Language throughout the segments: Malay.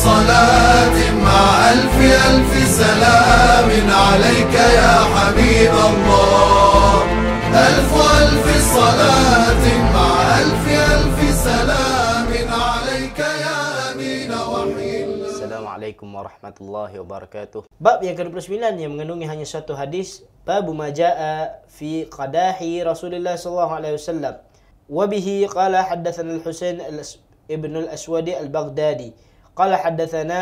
صلاة مع ألف ألف سلام عليك يا حبيب الله ألف ألف صلاة مع ألف ألف سلام عليك يا أمين وحي Assalamualaikum warahmatullahi wabarakatuh Bab yang ke-29 yang mengandungi hanya satu hadis Babu maja'a fi qadahi Rasulullah sallallahu alaihi wasallam Wabihi qala haddathan al-Husain ibn al-Aswadi al-Baghdadi قال حدثنا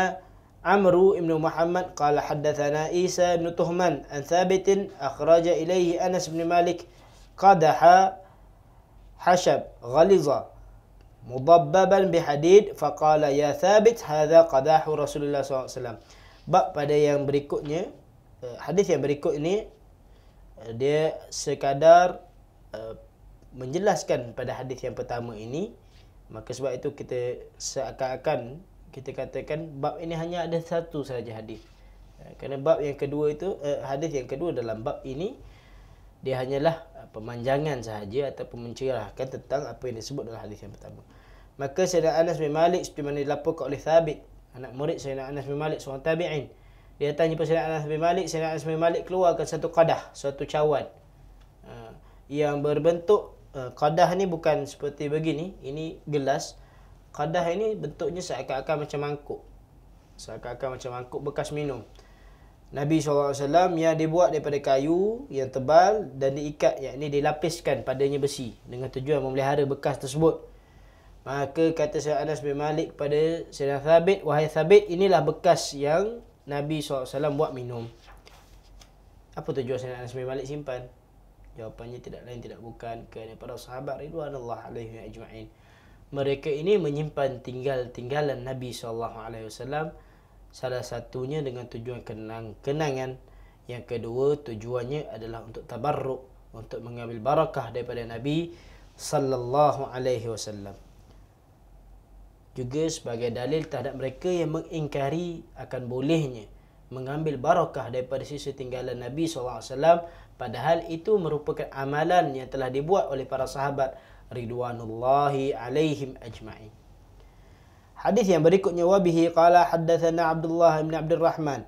عمرو بن محمد قال حدثنا عيسى بن تهمان عن ثابت أخرج إليه أنس بن مالك قدح حشب غليظا مضببا بحديد فقال يا ثابت هذا قدح رسول الله صلى الله عليه وسلم Bab pada yang berikutnya hadis yang berikut ini dia sekadar menjelaskan pada hadis yang pertama ini maka sebab itu kita seakan-akan kita katakan bab ini hanya ada satu sahaja hadis. Eh, kerana bab yang kedua itu eh, hadis yang kedua dalam bab ini dia hanyalah eh, pemanjangan sahaja ataupun mencerahkan tentang apa yang disebut dalam hadis yang pertama. Maka Sayyidina Anas bin Malik seperti mana dilaporkan oleh Thabit, anak murid Sayyidina Anas bin Malik seorang tabi'in. Dia tanya kepada Sayyidina Anas bin Malik, Sayyidina Anas bin Malik keluarkan satu qadah, satu cawan. yang berbentuk qadah ni bukan seperti begini, ini gelas. Kadah ini bentuknya seakan-akan macam mangkuk. Seakan-akan macam mangkuk bekas minum. Nabi SAW yang dibuat daripada kayu yang tebal dan diikat, yakni dilapiskan padanya besi dengan tujuan memelihara bekas tersebut. Maka kata Sayyid Anas bin Malik kepada Sayyidina Thabit, Wahai Thabit, inilah bekas yang Nabi SAW buat minum. Apa tujuan Sayyidina Anas bin Malik simpan? Jawapannya tidak lain, tidak bukan. Kerana para sahabat Ridwan Allah alaihi wa ajma'in mereka ini menyimpan tinggal-tinggalan Nabi Sallallahu Alaihi Wasallam Salah satunya dengan tujuan kenang kenangan Yang kedua tujuannya adalah untuk tabarruk Untuk mengambil barakah daripada Nabi Sallallahu alaihi wasallam Juga sebagai dalil terhadap mereka yang mengingkari Akan bolehnya mengambil barakah daripada sisa tinggalan Nabi Sallallahu Alaihi Wasallam Padahal itu merupakan amalan yang telah dibuat oleh para sahabat ridwanullahi alaihim ajma'in Hadis yang berikutnya wabihi qala haddathana Abdullah bin Abdul Rahman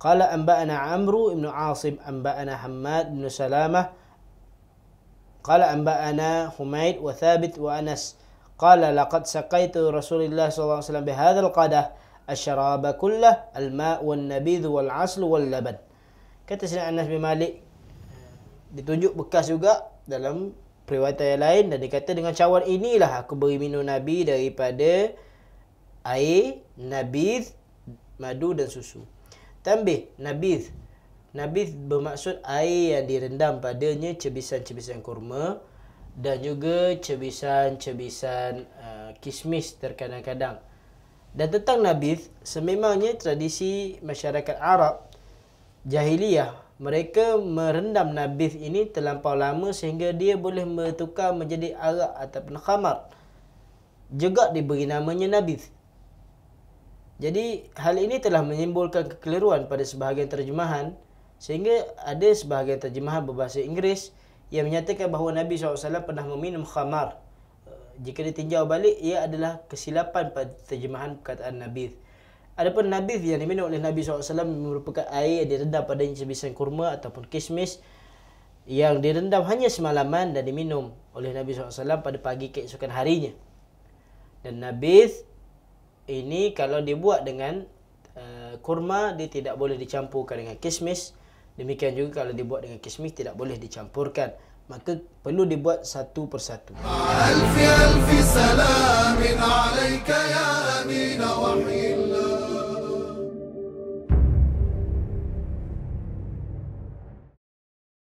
qala anba'ana Amru bin Asim anba'ana Hammad bin Salamah قال أنبأنا حميد وثابت وأنس قال لقد سقيت رسول الله صلى الله عليه وسلم بهذا القدح الشراب كله الماء والنبيذ والعسل واللبن كتسنا أنس بمالك ditunjuk bekas juga dalam periwayatan yang lain dan dia kata dengan cawan inilah aku beri minum Nabi daripada air, nabiz, madu dan susu. Tambih, nabiz. Nabiz bermaksud air yang direndam padanya cebisan-cebisan kurma dan juga cebisan-cebisan uh, kismis terkadang-kadang. Dan tentang nabiz, sememangnya tradisi masyarakat Arab jahiliyah mereka merendam nabis ini terlampau lama sehingga dia boleh bertukar menjadi arak ataupun khamar. Juga diberi namanya nabis. Jadi hal ini telah menyimbolkan kekeliruan pada sebahagian terjemahan sehingga ada sebahagian terjemahan berbahasa Inggeris yang menyatakan bahawa Nabi SAW pernah meminum khamar. Jika ditinjau balik, ia adalah kesilapan pada terjemahan perkataan Nabi Adapun nabi yang diminum oleh Nabi SAW merupakan air yang direndam pada sebisan kurma ataupun kismis yang direndam hanya semalaman dan diminum oleh Nabi SAW pada pagi keesokan harinya. Dan nabi ini kalau dibuat dengan uh, kurma, dia tidak boleh dicampurkan dengan kismis. Demikian juga kalau dibuat dengan kismis, tidak boleh dicampurkan. Maka perlu dibuat satu persatu. Alfi alfi salamin alaika ya.